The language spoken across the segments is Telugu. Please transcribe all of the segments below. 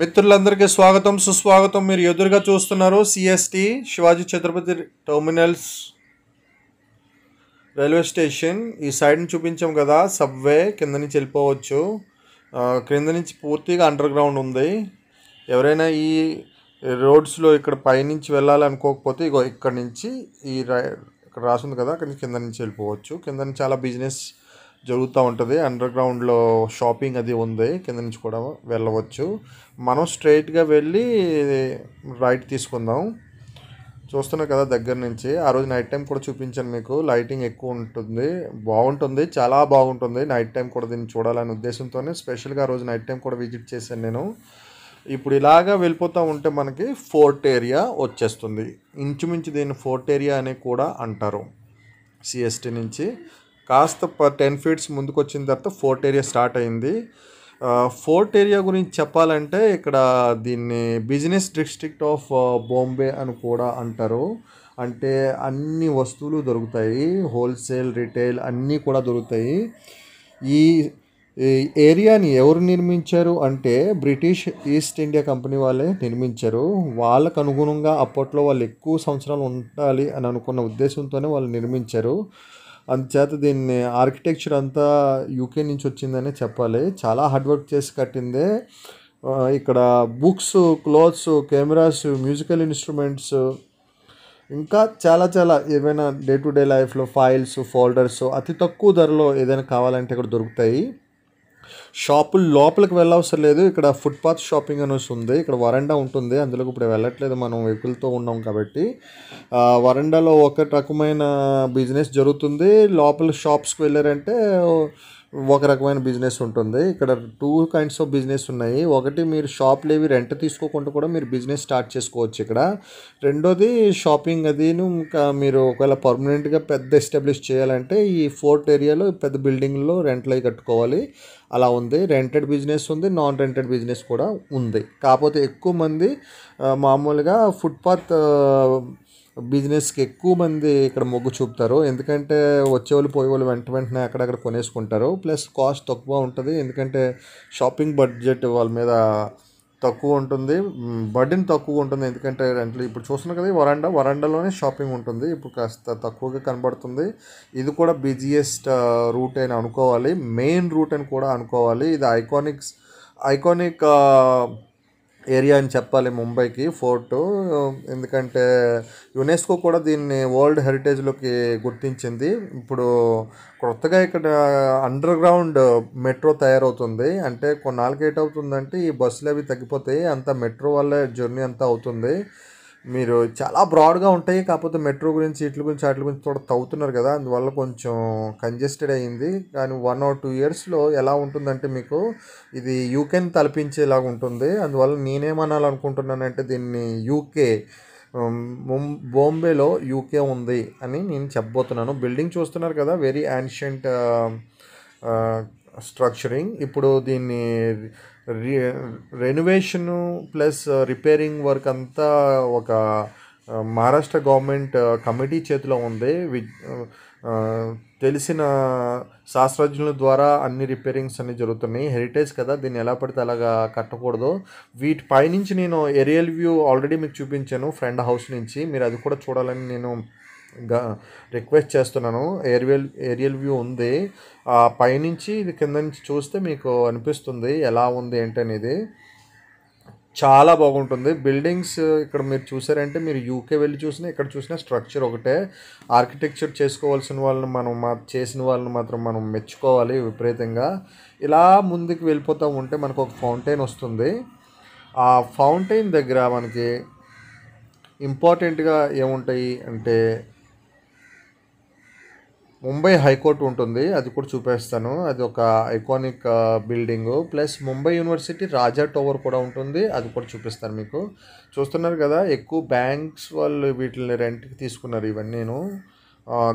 మిత్రులందరికీ స్వాగతం సుస్వాగతం మీరు ఎదురుగా చూస్తున్నారు C S T Shivaji Chhatrapati terminals railway station ఈ సైడ్ని చూపించాం కదా సబ్వే కింద నుంచి వెళ్ళిపోవచ్చు క్రింద నుంచి పూర్తిగా అండర్ గ్రౌండ్ ఉంది ఎవరైనా ఈ రోడ్స్లో ఇక్కడ పైనుంచి వెళ్ళాలనుకోకపోతే ఇగో ఇక్కడ నుంచి ఈ ఇక్కడ రాసింది కదా అక్కడి కింద నుంచి వెళ్ళిపోవచ్చు కింద నుంచి చాలా బిజినెస్ జరుగుతూ ఉంటుంది అండర్ గ్రౌండ్లో షాపింగ్ అది ఉంది కింద నుంచి కూడా వెళ్ళవచ్చు మనం స్ట్రైట్గా వెళ్ళి రైట్ తీసుకుందాం చూస్తున్నారు కదా దగ్గర నుంచి ఆ రోజు నైట్ టైం కూడా చూపించాను మీకు లైటింగ్ ఎక్కువ ఉంటుంది బాగుంటుంది చాలా బాగుంటుంది నైట్ టైం కూడా దీన్ని చూడాలనే ఉద్దేశంతోనే స్పెషల్గా ఆ రోజు నైట్ టైం కూడా విజిట్ చేశాను నేను ఇప్పుడు ఇలాగా వెళ్ళిపోతూ ఉంటే మనకి ఫోర్ట్ ఏరియా వచ్చేస్తుంది ఇంచుమించు దీన్ని ఫోర్ట్ ఏరియా అని కూడా అంటారు సిఎస్టీ నుంచి కాస్త టెన్ ఫీట్స్ ముందుకు వచ్చిన తర్వాత ఫోర్ట్ ఏరియా స్టార్ట్ అయింది ఫోర్ట్ ఏరియా గురించి చెప్పాలంటే ఇక్కడ దీన్ని బిజినెస్ డిస్ట్రిక్ట్ ఆఫ్ బాంబే అని కూడా అంటారు అంటే అన్ని వస్తువులు దొరుకుతాయి హోల్సేల్ రిటైల్ అన్నీ కూడా దొరుకుతాయి ఈ ఏరియాని ఎవరు నిర్మించారు అంటే బ్రిటిష్ ఈస్ట్ ఇండియా కంపెనీ వాళ్ళే నిర్మించారు వాళ్ళకు అనుగుణంగా అప్పట్లో వాళ్ళు ఎక్కువ సంవత్సరాలు ఉండాలి అని అనుకున్న ఉద్దేశంతోనే వాళ్ళు నిర్మించారు అందుచేత దీన్ని ఆర్కిటెక్చర్ అంతా యూకే నుంచి వచ్చిందనే చెప్పాలి చాలా హార్డ్ వర్క్ చేసి కట్టిందే ఇక్కడ books clothes cameras musical instruments ఇంకా చాలా చాలా ఏవైనా డే టు డే లైఫ్లో ఫైల్స్ ఫోల్డర్స్ అతి తక్కువ ధరలో ఏదైనా కావాలంటే ఇక్కడ దొరుకుతాయి షాపులు లోపలికి వెళ్ళవసరం లేదు ఇక్కడ ఫుట్పాత్ షాపింగ్ అనేసి ఉంది ఇక్కడ వరండా ఉంటుంది అందులోకి ఇప్పుడు వెళ్ళట్లేదు మనం వెహికల్తో ఉన్నాం కాబట్టి వరండాలో ఒక రకమైన బిజినెస్ జరుగుతుంది లోపల షాప్స్కి వెళ్ళారంటే ఒక రకమైన బిజినెస్ ఉంటుంది ఇక్కడ టూ కైండ్స్ ఆఫ్ బిజినెస్ ఉన్నాయి ఒకటి మీరు షాప్ లేవి రెంట్ తీసుకోకుండా కూడా మీరు బిజినెస్ స్టార్ట్ చేసుకోవచ్చు ఇక్కడ రెండోది షాపింగ్ అదిను ఇంకా మీరు ఒకవేళ పర్మనెంట్గా పెద్ద ఎస్టాబ్లిష్ చేయాలంటే ఈ ఫోర్ట్ ఏరియాలో పెద్ద బిల్డింగ్లో రెంట్లు అవి కట్టుకోవాలి అలా ఉంది రెంటెడ్ బిజినెస్ ఉంది నాన్ రెంటెడ్ బిజినెస్ కూడా ఉంది కాకపోతే ఎక్కువ మంది మామూలుగా ఫుట్పాత్ బిజినెస్కి ఎక్కువ మంది ఇక్కడ మొగ్గు చూపుతారు ఎందుకంటే వచ్చేవాళ్ళు పోయేవాళ్ళు వెంట వెంటనే అక్కడక్కడ కొనేసుకుంటారు ప్లస్ కాస్ట్ తక్కువ ఉంటుంది ఎందుకంటే షాపింగ్ బడ్జెట్ వాళ్ళ మీద తక్కువ ఉంటుంది బర్డెన్ తక్కువ ఉంటుంది ఎందుకంటే రెంట్లు ఇప్పుడు చూస్తున్నాం కదా వరండా వరండాలోనే షాపింగ్ ఉంటుంది ఇప్పుడు కాస్త తక్కువగా కనబడుతుంది ఇది కూడా బిజియెస్ట్ రూట్ అని అనుకోవాలి మెయిన్ రూట్ అని కూడా అనుకోవాలి ఇది ఐకానిక్స్ ఐకానిక్ ఏరియా అని చెప్పాలి ముంబైకి ఫోర్ట్ ఎందుకంటే యునెస్కో కూడా దీన్ని వరల్డ్ హెరిటేజ్లోకి గుర్తించింది ఇప్పుడు కొత్తగా ఇక్కడ అండర్ గ్రౌండ్ మెట్రో తయారవుతుంది అంటే కొన్నాళ్ళకి ఏటవుతుందంటే ఈ బస్సులు అవి తగ్గిపోతాయి అంతా మెట్రో వల్ల జర్నీ అంతా అవుతుంది మీరు చాలా బ్రాడ్గా ఉంటాయి కాకపోతే మెట్రో గురించి ఇట్ల గురించి అట్ల గురించి కూడా తవ్వుతున్నారు కదా అందువల్ల కొంచెం కంజెస్టెడ్ అయ్యింది కానీ వన్ ఆర్ టూ ఇయర్స్లో ఎలా ఉంటుందంటే మీకు ఇది యూకేని తలపించేలాగా ఉంటుంది అందువల్ల నేనేమనాలనుకుంటున్నానంటే దీన్ని యూకే బాంబేలో యూకే ఉంది అని నేను చెప్పబోతున్నాను బిల్డింగ్ చూస్తున్నారు కదా వెరీ యాన్షియంట్ స్ట్రక్చరింగ్ ఇప్పుడు దీన్ని రెనోవేషను ప్లస్ రిపేరింగ్ వర్క్ అంతా ఒక మహారాష్ట్ర గవర్నమెంట్ కమిటీ చేతిలో ఉంది వి uh, uh, తెలిసిన శాస్త్రజ్ఞుల ద్వారా అన్ని రిపేరింగ్స్ అన్ని జరుగుతున్నాయి హెరిటేజ్ కదా దీన్ని ఎలా పడితే అలాగా కట్టకూడదు వీటి పైనుంచి నేను ఏరియల్ వ్యూ ఆల్రెడీ మీకు చూపించాను ఫ్రెండ్ హౌస్ నుంచి మీరు అది కూడా చూడాలని నేను రిక్వెస్ట్ చేస్తున్నాను ఏరియల్ ఏరియల్ వ్యూ ఉంది ఆ పైనుంచి ఇది కింద నుంచి చూస్తే మీకు అనిపిస్తుంది ఎలా ఉంది ఏంటనేది చాలా బాగుంటుంది బిల్డింగ్స్ ఇక్కడ మీరు చూసారంటే మీరు యూకే వెళ్ళి చూసినా ఇక్కడ చూసినా స్ట్రక్చర్ ఒకటే ఆర్కిటెక్చర్ చేసుకోవాల్సిన వాళ్ళని మనం మా చేసిన వాళ్ళని మాత్రం మనం మెచ్చుకోవాలి విపరీతంగా ఇలా ముందుకు వెళ్ళిపోతూ ఉంటే మనకు ఒక ఫౌంటైన్ వస్తుంది ఆ ఫౌంటైన్ దగ్గర మనకి ఇంపార్టెంట్గా ఏముంటాయి అంటే ముంబై హైకోర్టు ఉంటుంది అది కూడా చూపేస్తాను అది ఒక iconic building plus Mumbai university Raja tower కూడా ఉంటుంది అది కూడా చూపిస్తాను మీకు చూస్తున్నారు కదా ఎక్కువ బ్యాంక్స్ వాళ్ళు వీటిని రెంట్కి తీసుకున్నారు ఇవన్నీ నేను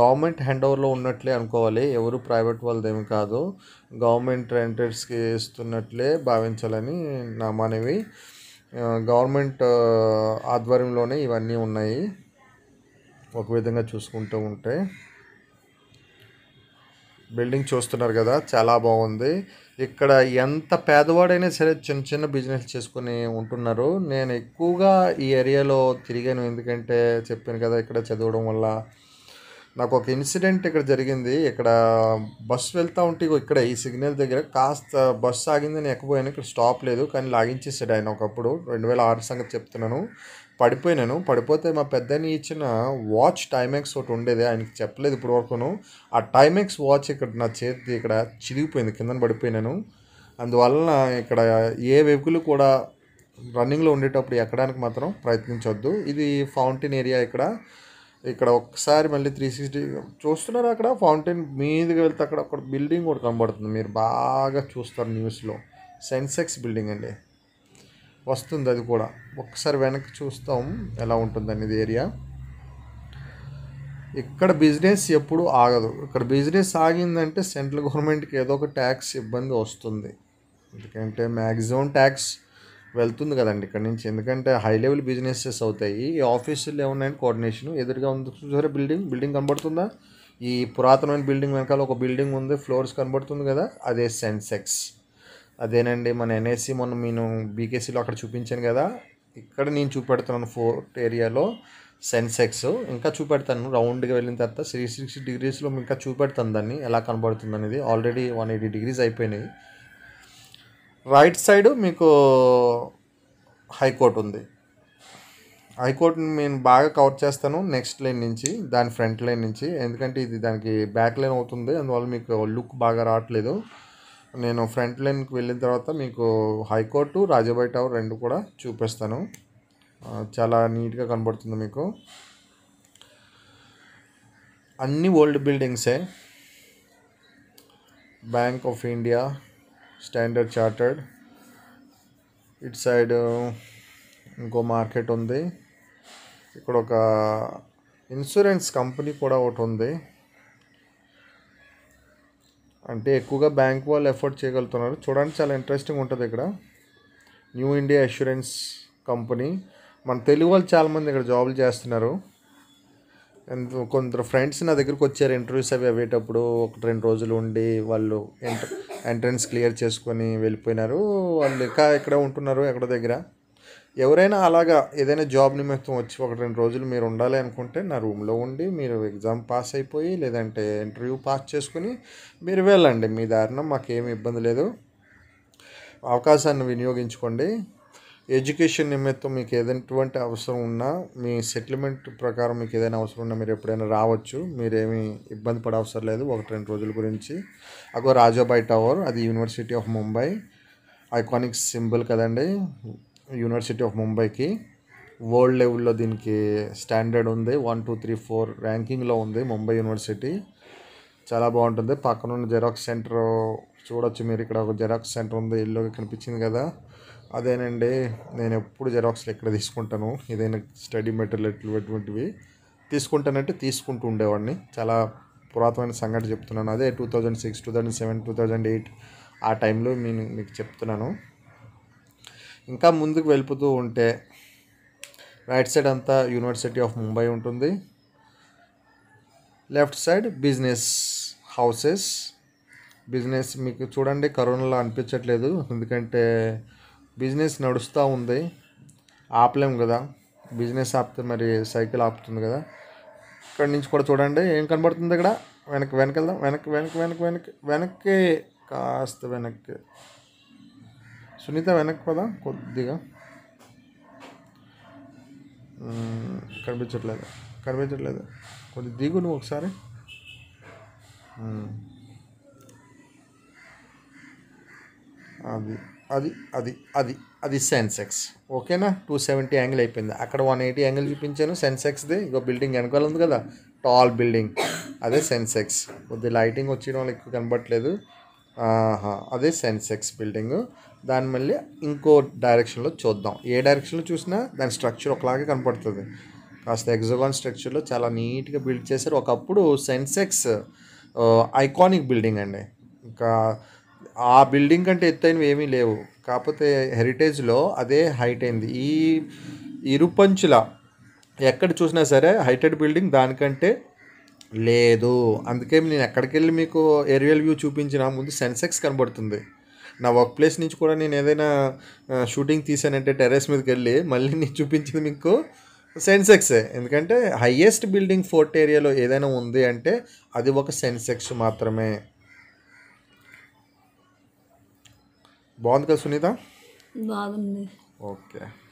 గవర్నమెంట్ హ్యాండ్ ఓవర్లో ఉన్నట్లే అనుకోవాలి ఎవరు ప్రైవేట్ వాళ్ళదేమి కాదు గవర్నమెంట్ రెంటర్స్కి ఇస్తున్నట్లే భావించాలని నా మనవి గవర్నమెంట్ ఆధ్వర్యంలోనే ఇవన్నీ ఉన్నాయి ఒక విధంగా చూసుకుంటూ ఉంటే బిల్డింగ్ చూస్తున్నారు కదా చాలా బాగుంది ఇక్కడ ఎంత పేదవాడైనా సరే చిన్న చిన్న బిజినెస్ చేసుకుని ఉంటున్నారు నేను ఎక్కువగా ఈ ఏరియాలో తిరిగాను ఎందుకంటే చెప్పాను కదా ఇక్కడ చదవడం వల్ల నాకు ఒక ఇన్సిడెంట్ ఇక్కడ జరిగింది ఇక్కడ బస్సు వెళ్తూ ఉంటే ఇక్కడ ఈ సిగ్నల్ దగ్గర కాస్త బస్సు ఆగిందని ఎక్కపోయాను ఇక్కడ స్టాప్ లేదు కానీ లాగించేసాడు ఆయన ఒకప్పుడు రెండు వేల ఆరు సంగతి చెప్తున్నాను పడిపోయినాను పడిపోతే మా పెద్దని ఇచ్చిన వాచ్ టైమెక్స్ ఒకటి ఉండేది ఆయనకి చెప్పలేదు ఇప్పుడు వరకును ఆ టైమెక్స్ వాచ్ ఇక్కడ నా చేతి ఇక్కడ చిరిగిపోయింది కిందన పడిపోయినాను అందువలన ఇక్కడ ఏ వెహికల్ కూడా రన్నింగ్లో ఉండేటప్పుడు ఎక్కడానికి మాత్రం ప్రయత్నించవద్దు ఇది ఫౌంటైన్ ఏరియా ఇక్కడ ఇక్కడ ఒకసారి మళ్ళీ త్రీ సిక్స్టీ చూస్తున్నారు అక్కడ ఫౌంటైన్ మీదకి వెళ్తే అక్కడ ఒక బిల్డింగ్ కూడా కనబడుతుంది మీరు బాగా చూస్తారు న్యూస్లో సెన్సెక్స్ బిల్డింగ్ అండి వస్తుంది అది కూడా ఒకసారి వెనక్కి చూస్తాం ఎలా ఉంటుంది అనేది ఏరియా ఇక్కడ బిజినెస్ ఎప్పుడు ఆగదు ఇక్కడ బిజినెస్ ఆగిందంటే సెంట్రల్ గవర్నమెంట్కి ఏదో ఒక ట్యాక్స్ ఇబ్బంది వస్తుంది ఎందుకంటే మ్యాక్సిమం ట్యాక్స్ వెళ్తుంది కదండి ఇక్కడ నుంచి ఎందుకంటే హై లెవెల్ బిజినెసెస్ అవుతాయి ఈ ఆఫీసులు ఏమున్నాయని కోఆర్డినేషన్ ఎదురుగా ఉంది చూసారా బిల్డింగ్ బిల్డింగ్ కనబడుతుందా ఈ పురాతనమైన బిల్డింగ్ వెనకాల ఒక బిల్డింగ్ ఉంది ఫ్లోర్స్ కనబడుతుంది కదా అదే సెన్సెక్స్ అదేనండి మన ఎన్ఏసి మొన్న నేను బీకేసీలో అక్కడ చూపించాను కదా ఇక్కడ నేను చూపెడుతున్నాను ఫోర్త్ ఏరియాలో సెన్సెక్స్ ఇంకా చూపెడతాను రౌండ్గా వెళ్ళిన తర్వాత త్రీ సిక్స్టీ డిగ్రీస్లో ఇంకా చూపెడతాను దాన్ని ఎలా కనబడుతుంది అనేది ఆల్రెడీ వన్ ఎయిటీ డిగ్రీస్ అయిపోయినాయి రైట్ సైడ్ మీకు హైకోర్టు ఉంది హైకోర్టుని నేను బాగా కవర్ చేస్తాను నెక్స్ట్ లైన్ నుంచి దాని ఫ్రంట్ లైన్ నుంచి ఎందుకంటే ఇది దానికి బ్యాక్ లైన్ అవుతుంది అందువల్ల మీకు లుక్ బాగా రావట్లేదు నేను ఫ్రంట్ లైన్కి వెళ్ళిన తర్వాత మీకు హైకోర్టు రాజాబాయి టవర్ రెండు కూడా చూపిస్తాను చాలా నీట్గా కనబడుతుంది మీకు అన్ని ఓల్డ్ బిల్డింగ్సే bank of India standard chartered ఇటు సైడ్ ఇంకో మార్కెట్ ఉంది ఇక్కడ ఒక ఇన్సూరెన్స్ కంపెనీ కూడా ఒకటి ఉంది అంటే ఎక్కువగా బ్యాంక్ వాళ్ళు ఎఫర్ట్ చేయగలుగుతున్నారు చూడండి చాలా ఇంట్రెస్టింగ్ ఉంటుంది ఇక్కడ న్యూ ఇండియా అష్యూరెన్స్ కంపెనీ మన తెలుగు వాళ్ళు చాలామంది ఇక్కడ జాబులు చేస్తున్నారు కొందరు ఫ్రెండ్స్ నా దగ్గరికి వచ్చారు ఇంటర్వ్యూస్ అవి అయ్యేటప్పుడు ఒక రెండు రోజులు ఉండి వాళ్ళు ఎంట్రన్స్ క్లియర్ చేసుకొని వెళ్ళిపోయినారు వాళ్ళు ఇంకా ఇక్కడే ఉంటున్నారు ఎక్కడ దగ్గర ఎవరైనా అలాగా ఏదైనా జాబ్ నిమిత్తం వచ్చి ఒక రెండు రోజులు మీరు ఉండాలి అనుకుంటే నా రూమ్లో ఉండి మీరు ఎగ్జామ్ పాస్ అయిపోయి లేదంటే ఇంటర్వ్యూ పాస్ చేసుకుని మీరు వెళ్ళండి మీ దారిన మాకేమి ఇబ్బంది లేదు అవకాశాన్ని వినియోగించుకోండి ఎడ్యుకేషన్ నిమిత్తం మీకు ఏదైనటువంటి అవసరం ఉన్నా మీ సెటిల్మెంట్ ప్రకారం మీకు ఏదైనా అవసరం ఉన్నా మీరు ఎప్పుడైనా రావచ్చు మీరేమి ఇబ్బంది పడే అవసరం లేదు ఒకటి రెండు రోజుల గురించి అగో రాజాబాయి టవర్ అది university of Mumbai iconic symbol కదండి యూనివర్సిటీ ఆఫ్ ముంబైకి వరల్డ్ లెవెల్లో దీనికి స్టాండర్డ్ ఉంది వన్ టూ త్రీ ఫోర్ ర్యాంకింగ్లో ఉంది ముంబై యూనివర్సిటీ చాలా బాగుంటుంది పక్కనున్న జెరాక్స్ సెంటర్ చూడొచ్చు మీరు ఇక్కడ ఒక జెరాక్స్ సెంటర్ ఉంది ఇల్లు కనిపించింది కదా అదేనండి నేను ఎప్పుడు జెరాక్స్లు ఇక్కడ తీసుకుంటాను ఏదైనా స్టడీ మెటీరియల్ ఎటువంటివి తీసుకుంటానంటే తీసుకుంటూ ఉండేవాడిని చాలా పురాతనమైన సంఘటన చెప్తున్నాను అదే two thousand six two thousand seven two thousand eight ఆ టైంలో నేను మీకు చెప్తున్నాను ఇంకా ముందుకు వెళ్ళిపోతూ ఉంటే రైట్ సైడ్ అంతా యూనివర్సిటీ ఆఫ్ ముంబై ఉంటుంది left side business houses business మీకు చూడండి కరోనాలో అనిపించట్లేదు ఎందుకంటే బిజినెస్ నడుస్తూ ఉంది ఆపలేం కదా బిజినెస్ ఆపితే మరి సైకిల్ ఆపుతుంది కదా ఇక్కడ నుంచి కూడా చూడండి ఏం కనబడుతుంది ఇక్కడ వెనక్కి వెనకెళ్దాం వెనక్కి వెనక్కి వెనక్కి వెనక్కి వెనక్కి కాస్త వెనక్కి సునీత వెనక్కి పదా కొద్దిగా కనిపించట్లేదు కనిపించట్లేదు కొద్ది దిగు నువ్వు ఒకసారి అది అది అది అది అది సెన్సెక్స్ ఓకేనా టూ సెవెంటీ యాంగిల్ అయిపోయింది అక్కడ వన్ ఎయిటీ యాంగిల్ చూపించాను సెన్సెక్స్ది ఇంకో బిల్డింగ్ వెనకాల ఉంది కదా టాల్ బిల్డింగ్ అదే సెన్సెక్స్ కొద్ది లైటింగ్ వచ్చేయడం వాళ్ళు ఎక్కువ కనబడట్లేదు అదే సెన్సెక్స్ బిల్డింగ్ దాని మళ్ళీ ఇంకో డైరెక్షన్లో చూద్దాం ఏ డైరెక్షన్లో చూసినా దాని స్ట్రక్చర్ ఒకలాగే కనపడుతుంది కాస్త ఎగ్జోగాన్ స్ట్రక్చర్లో చాలా నీట్గా బిల్డ్ చేశారు ఒకప్పుడు సెన్సెక్స్ ఐకానిక్ బిల్డింగ్ అండి ఇంకా ఆ బిల్డింగ్ కంటే ఎత్తైనవి ఏమీ లేవు కాకపోతే హెరిటేజ్లో అదే హైట్ అయింది ఈ ఇరుపంచుల ఎక్కడ చూసినా సరే హైటెడ్ బిల్డింగ్ దానికంటే లేదు అందుకే నేను ఎక్కడికి వెళ్ళి మీకు ఏరియల్ వ్యూ చూపించిన ముందు సెన్సెక్స్ కనబడుతుంది నా వర్క్ ప్లేస్ నుంచి కూడా నేను ఏదైనా షూటింగ్ తీసానంటే టెర్రస్ మీదకి వెళ్ళి మళ్ళీ నేను చూపించింది మీకు సెన్సెక్సే ఎందుకంటే హయ్యెస్ట్ బిల్డింగ్ ఫోర్ట్ ఏరియాలో ఏదైనా ఉంది అంటే అది ఒక సెన్సెక్స్ మాత్రమే బాగుంది కదా సునీత బాగుంది ఓకే